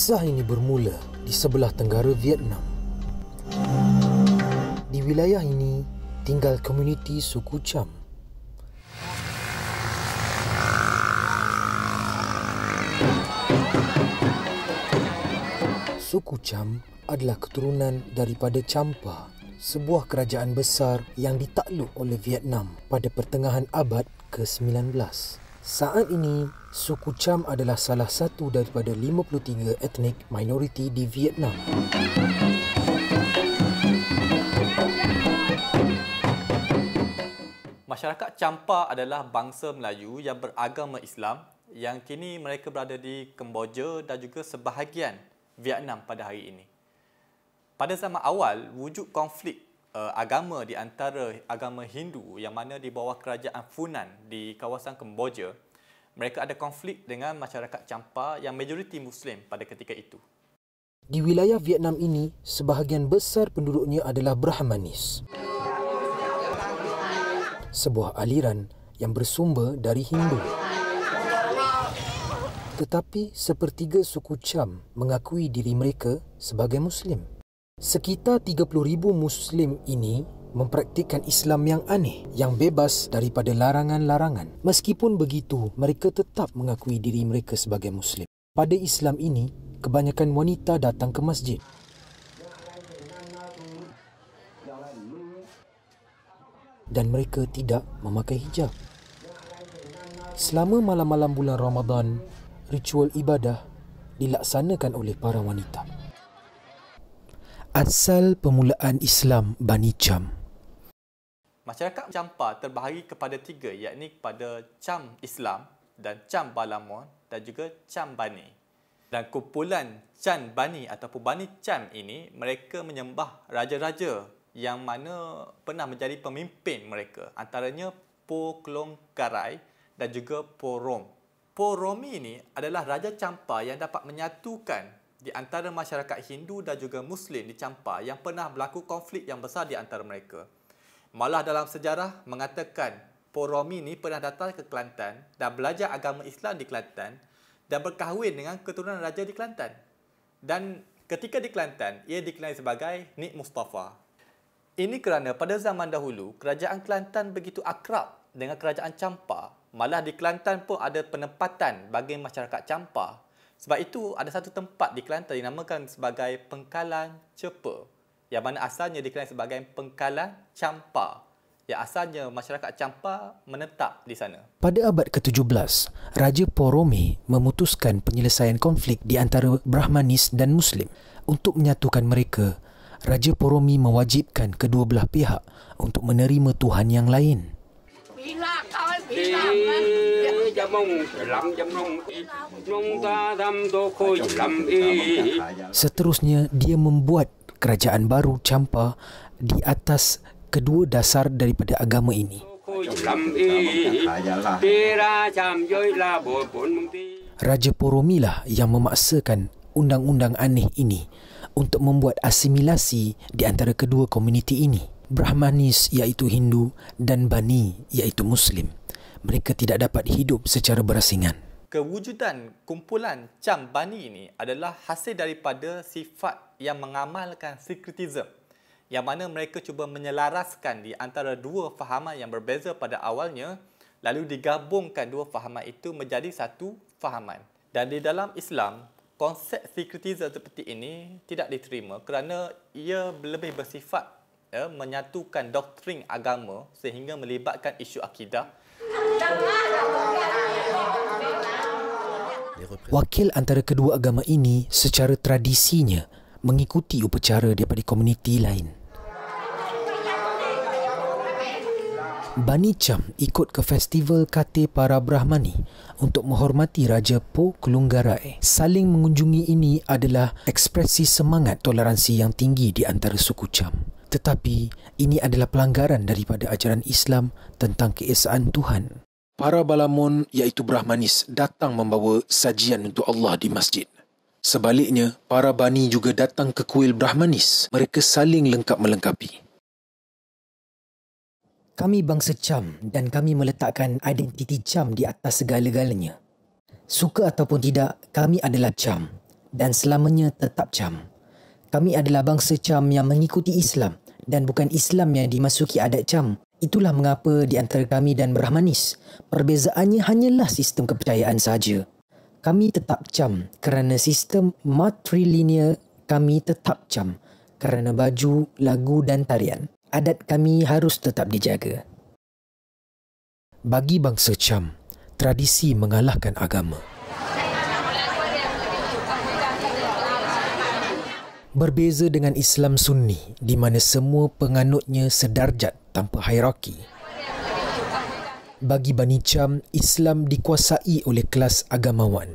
Kisah ini bermula di sebelah tenggara Vietnam. Di wilayah ini tinggal komuniti suku Cham. Suku Cham adalah keturunan daripada Champa, sebuah kerajaan besar yang ditakluk oleh Vietnam pada pertengahan abad ke-19. Saat ini, suku Cham adalah salah satu daripada 53 etnik minoriti di Vietnam. Masyarakat Champa adalah bangsa Melayu yang beragama Islam yang kini mereka berada di Kemboja dan juga sebahagian Vietnam pada hari ini. Pada zaman awal, wujud konflik uh, agama di antara agama Hindu yang mana di bawah kerajaan Funan di kawasan Kemboja, mereka ada konflik dengan masyarakat Champa yang majoriti Muslim pada ketika itu. Di wilayah Vietnam ini, sebahagian besar penduduknya adalah Brahmanis. Sebuah aliran yang bersumber dari Hindu. Tetapi sepertiga suku Cham mengakui diri mereka sebagai Muslim. Sekitar 30,000 Muslim ini mempraktikkan Islam yang aneh, yang bebas daripada larangan-larangan. Meskipun begitu, mereka tetap mengakui diri mereka sebagai Muslim. Pada Islam ini, kebanyakan wanita datang ke masjid. Dan mereka tidak memakai hijab. Selama malam-malam bulan Ramadan, ritual ibadah dilaksanakan oleh para wanita. Asal pemulaan Islam Bani Cham Masyarakat Campa terbahagi kepada tiga iaitu kepada Cham Islam dan Cham Balamon dan juga Cham Bani. Dan kumpulan Chan Bani ataupun Bani Cham ini mereka menyembah raja-raja yang mana pernah menjadi pemimpin mereka antaranya Po Klong Karai dan juga Po Rom. Po Romi ini adalah raja Campa yang dapat menyatukan di antara masyarakat Hindu dan juga Muslim di Champa yang pernah berlaku konflik yang besar di antara mereka. Malah dalam sejarah mengatakan Poromi ini pernah datang ke Kelantan dan belajar agama Islam di Kelantan dan berkahwin dengan keturunan raja di Kelantan. Dan ketika di Kelantan, ia dikenali sebagai Nik Mustafa. Ini kerana pada zaman dahulu, kerajaan Kelantan begitu akrab dengan kerajaan Champa. Malah di Kelantan pun ada penempatan bagi masyarakat Champa sebab itu ada satu tempat di Kelantan dinamakan sebagai Pengkalan Cepa yang mana asalnya dikenal sebagai Pengkalan Campa, yang asalnya masyarakat campa menetap di sana. Pada abad ke-17, Raja Poromi memutuskan penyelesaian konflik di antara Brahmanis dan Muslim. Untuk menyatukan mereka, Raja Poromi mewajibkan kedua belah pihak untuk menerima Tuhan yang lain. Bila kau bila, bila, seterusnya dia membuat kerajaan baru Champa di atas kedua dasar daripada agama ini. Raja Poromilah yang memaksakan undang-undang aneh ini untuk membuat asimilasi di antara kedua komuniti ini, Brahmanis iaitu Hindu dan Bani iaitu Muslim mereka tidak dapat hidup secara berasingan. Kewujudan kumpulan Cham Bani ini adalah hasil daripada sifat yang mengamalkan sikritism yang mana mereka cuba menyelaraskan di antara dua fahaman yang berbeza pada awalnya lalu digabungkan dua fahaman itu menjadi satu fahaman. Dan di dalam Islam, konsep sikritism seperti ini tidak diterima kerana ia lebih bersifat ya, menyatukan doktrin agama sehingga melibatkan isu akidah Wakil antara kedua agama ini secara tradisinya mengikuti upacara daripada komuniti lain. Bani Cham ikut ke festival Kate Para Brahmani untuk menghormati Raja Po Kelunggarai. Saling mengunjungi ini adalah ekspresi semangat toleransi yang tinggi di antara suku Cham. Tetapi ini adalah pelanggaran daripada ajaran Islam tentang keesaan Tuhan para balamun iaitu Brahmanis datang membawa sajian untuk Allah di masjid. Sebaliknya, para bani juga datang ke kuil Brahmanis. Mereka saling lengkap melengkapi. Kami bangsa Cham dan kami meletakkan identiti Cham di atas segala-galanya. Suka ataupun tidak, kami adalah Cham dan selamanya tetap Cham. Kami adalah bangsa Cham yang mengikuti Islam dan bukan Islam yang dimasuki adat Cham Itulah mengapa di antara kami dan Brahmanis, perbezaannya hanyalah sistem kepercayaan saja. Kami tetap cam kerana sistem matrilinear kami tetap cam kerana baju, lagu dan tarian. Adat kami harus tetap dijaga. Bagi bangsa cam, tradisi mengalahkan agama. Berbeza dengan Islam Sunni di mana semua penganutnya sedarjat tanpa hierarki. Bagi Bani Cham, Islam dikuasai oleh kelas agamawan.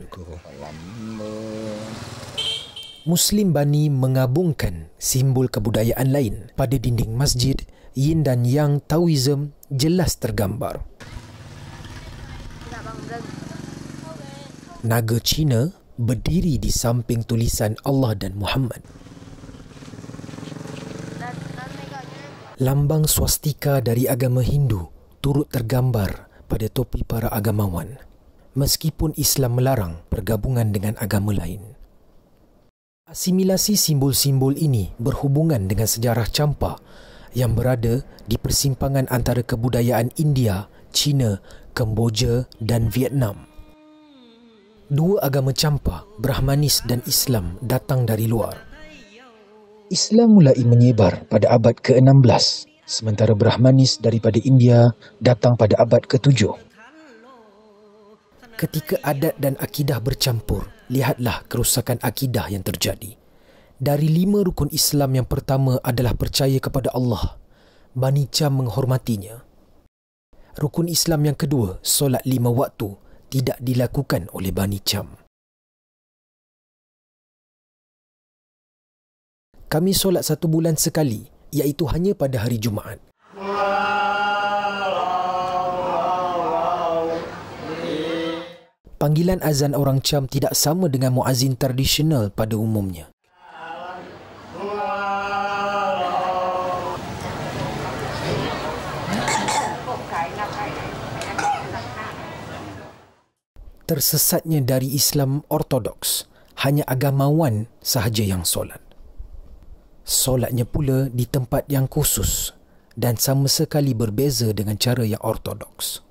Muslim Bani mengabungkan simbol kebudayaan lain pada dinding masjid Yin dan Yang Taoism jelas tergambar. Naga Cina berdiri di samping tulisan Allah dan Muhammad. lambang swastika dari agama Hindu turut tergambar pada topi para agamawan meskipun Islam melarang pergabungan dengan agama lain. Asimilasi simbol-simbol ini berhubungan dengan sejarah campa yang berada di persimpangan antara kebudayaan India, China, Kemboja dan Vietnam. Dua agama campa, Brahmanis dan Islam datang dari luar. Islam mulai menyebar pada abad ke-16 sementara Brahmanis daripada India datang pada abad ke-7. Ketika adat dan akidah bercampur, lihatlah kerusakan akidah yang terjadi. Dari lima rukun Islam yang pertama adalah percaya kepada Allah. Manicam menghormatinya. Rukun Islam yang kedua, solat lima waktu, tidak dilakukan oleh Bani Cham. kami solat satu bulan sekali iaitu hanya pada hari Jumaat. Panggilan azan orang Cham tidak sama dengan muazin tradisional pada umumnya. Tersesatnya dari Islam Ortodoks, hanya agamawan sahaja yang solat solatnya pula di tempat yang khusus dan sama sekali berbeza dengan cara yang ortodoks.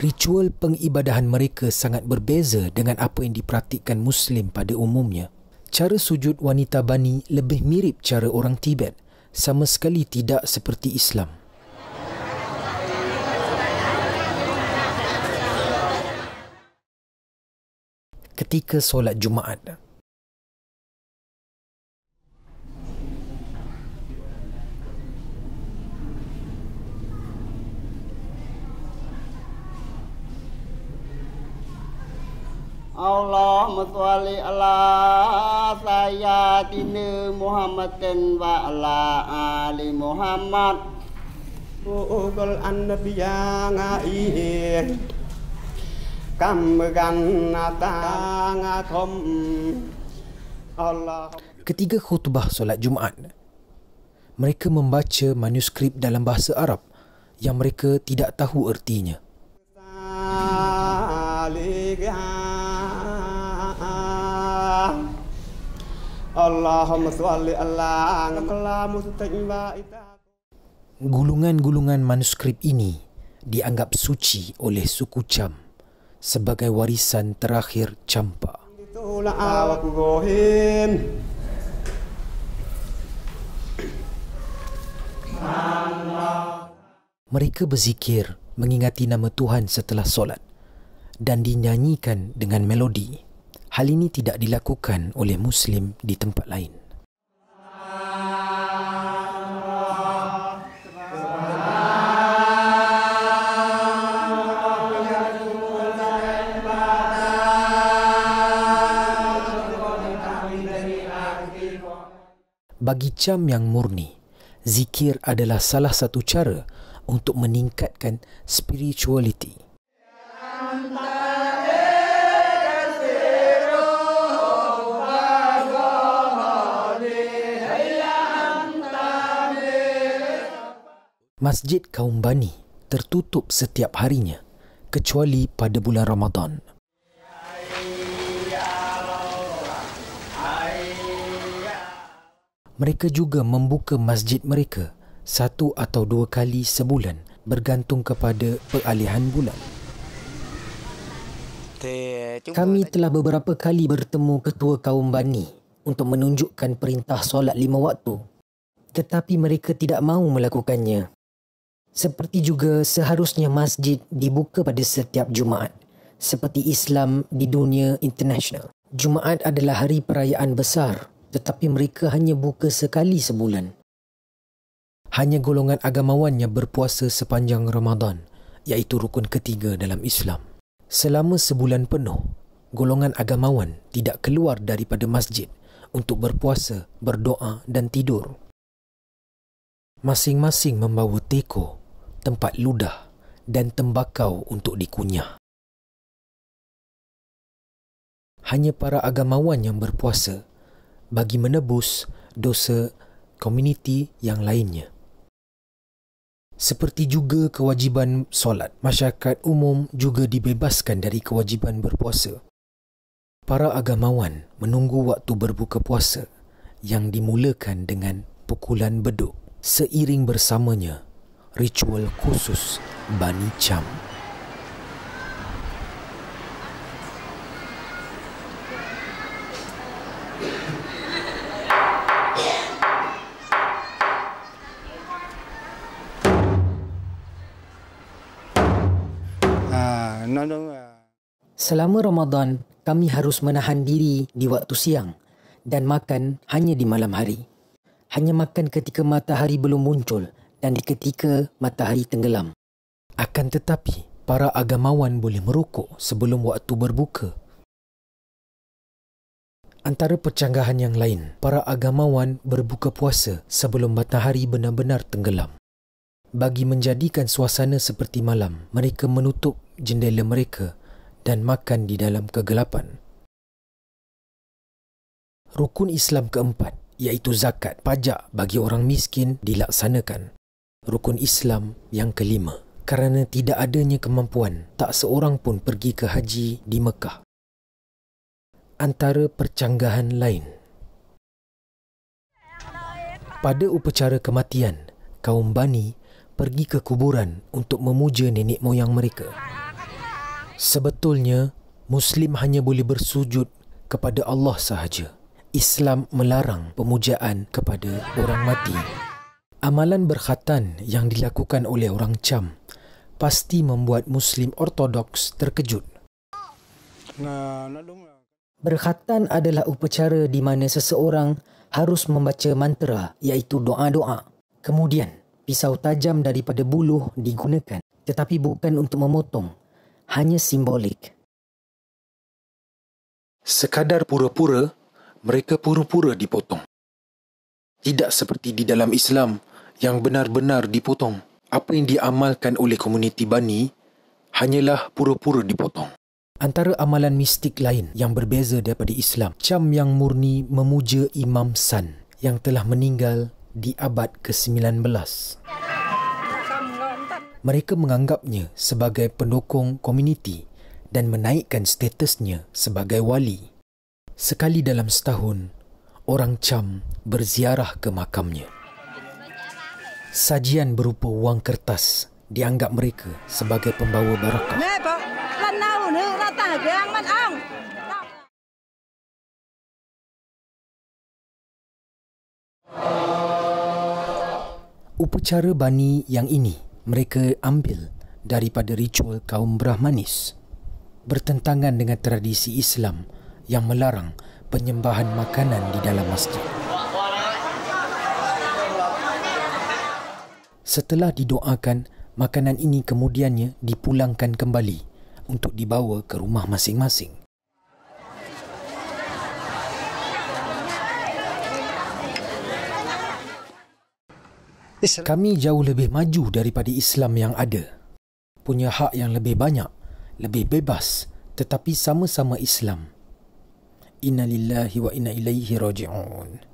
ritual pengibadahan mereka sangat berbeza dengan apa yang dipraktikkan Muslim pada umumnya. Cara sujud wanita Bani lebih mirip cara orang Tibet, sama sekali tidak seperti Islam. Ketika solat Jumaat, Allahumma salli ala sayyidina Muhammadin wa ala ali Muhammad. Ugal anbiya ngai kam gan ta thom Allah Ketiga khutbah solat Jumaat mereka membaca manuskrip dalam bahasa Arab yang mereka tidak tahu ertinya. Allahumma salli ala kalamustajiba ita. Gulungan-gulungan manuskrip ini dianggap suci oleh suku Cham sebagai warisan terakhir Champa. Mereka berzikir mengingati nama Tuhan setelah solat dan dinyanyikan dengan melodi. Hal ini tidak dilakukan oleh Muslim di tempat lain. Bagi jam yang murni, zikir adalah salah satu cara untuk meningkatkan spirituality. Masjid Kaum Bani tertutup setiap harinya kecuali pada bulan Ramadan. Mereka juga membuka masjid mereka satu atau dua kali sebulan bergantung kepada peralihan bulan. Kami telah beberapa kali bertemu ketua kaum Bani untuk menunjukkan perintah solat lima waktu. Tetapi mereka tidak mahu melakukannya seperti juga seharusnya masjid dibuka pada setiap Jumaat. Seperti Islam di dunia international. Jumaat adalah hari perayaan besar tetapi mereka hanya buka sekali sebulan. Hanya golongan agamawan yang berpuasa sepanjang Ramadan iaitu rukun ketiga dalam Islam. Selama sebulan penuh, golongan agamawan tidak keluar daripada masjid untuk berpuasa, berdoa dan tidur. Masing-masing membawa teko tempat ludah dan tembakau untuk dikunyah. Hanya para agamawan yang berpuasa bagi menebus dosa komuniti yang lainnya. Seperti juga kewajiban solat, masyarakat umum juga dibebaskan dari kewajiban berpuasa. Para agamawan menunggu waktu berbuka puasa yang dimulakan dengan pukulan beduk seiring bersamanya ritual khusus Bani Cham. Ah, ah. Selama Ramadan, kami harus menahan diri di waktu siang dan makan hanya di malam hari. Hanya makan ketika matahari belum muncul – dan di ketika matahari tenggelam. Akan tetapi, para agamawan boleh merokok sebelum waktu berbuka. Antara percanggahan yang lain, para agamawan berbuka puasa sebelum matahari benar-benar tenggelam. Bagi menjadikan suasana seperti malam, mereka menutup jendela mereka dan makan di dalam kegelapan. Rukun Islam keempat, iaitu zakat, pajak bagi orang miskin dilaksanakan. Rukun Islam yang kelima kerana tidak adanya kemampuan, tak seorang pun pergi ke haji di Mekah. Antara percanggahan lain. Pada upacara kematian, kaum Bani pergi ke kuburan untuk memuja nenek moyang mereka. Sebetulnya, Muslim hanya boleh bersujud kepada Allah sahaja. Islam melarang pemujaan kepada orang mati. Amalan berkhatan yang dilakukan oleh orang Cham pasti membuat Muslim Ortodoks terkejut. Berkhatan adalah upacara di mana seseorang harus membaca mantra iaitu doa-doa. Kemudian, pisau tajam daripada buluh digunakan tetapi bukan untuk memotong, hanya simbolik. Sekadar pura-pura, mereka pura-pura dipotong. Tidak seperti di dalam Islam, yang benar-benar dipotong. Apa yang diamalkan oleh komuniti Bani hanyalah pura-pura dipotong. Antara amalan mistik lain yang berbeza daripada Islam, cam yang murni memuja Imam San yang telah meninggal di abad ke-19. Mereka menganggapnya sebagai pendukung komuniti dan menaikkan statusnya sebagai wali. Sekali dalam setahun, orang cam berziarah ke makamnya. Sajian berupa wang kertas dianggap mereka sebagai pembawa barakah. Upacara bani yang ini mereka ambil daripada ritual kaum Brahmanis bertentangan dengan tradisi Islam yang melarang penyembahan makanan di dalam masjid. Setelah didoakan, makanan ini kemudiannya dipulangkan kembali untuk dibawa ke rumah masing-masing. Kami jauh lebih maju daripada Islam yang ada. Punya hak yang lebih banyak, lebih bebas tetapi sama-sama Islam. Innalillahi wa inna ilaihi raji'un.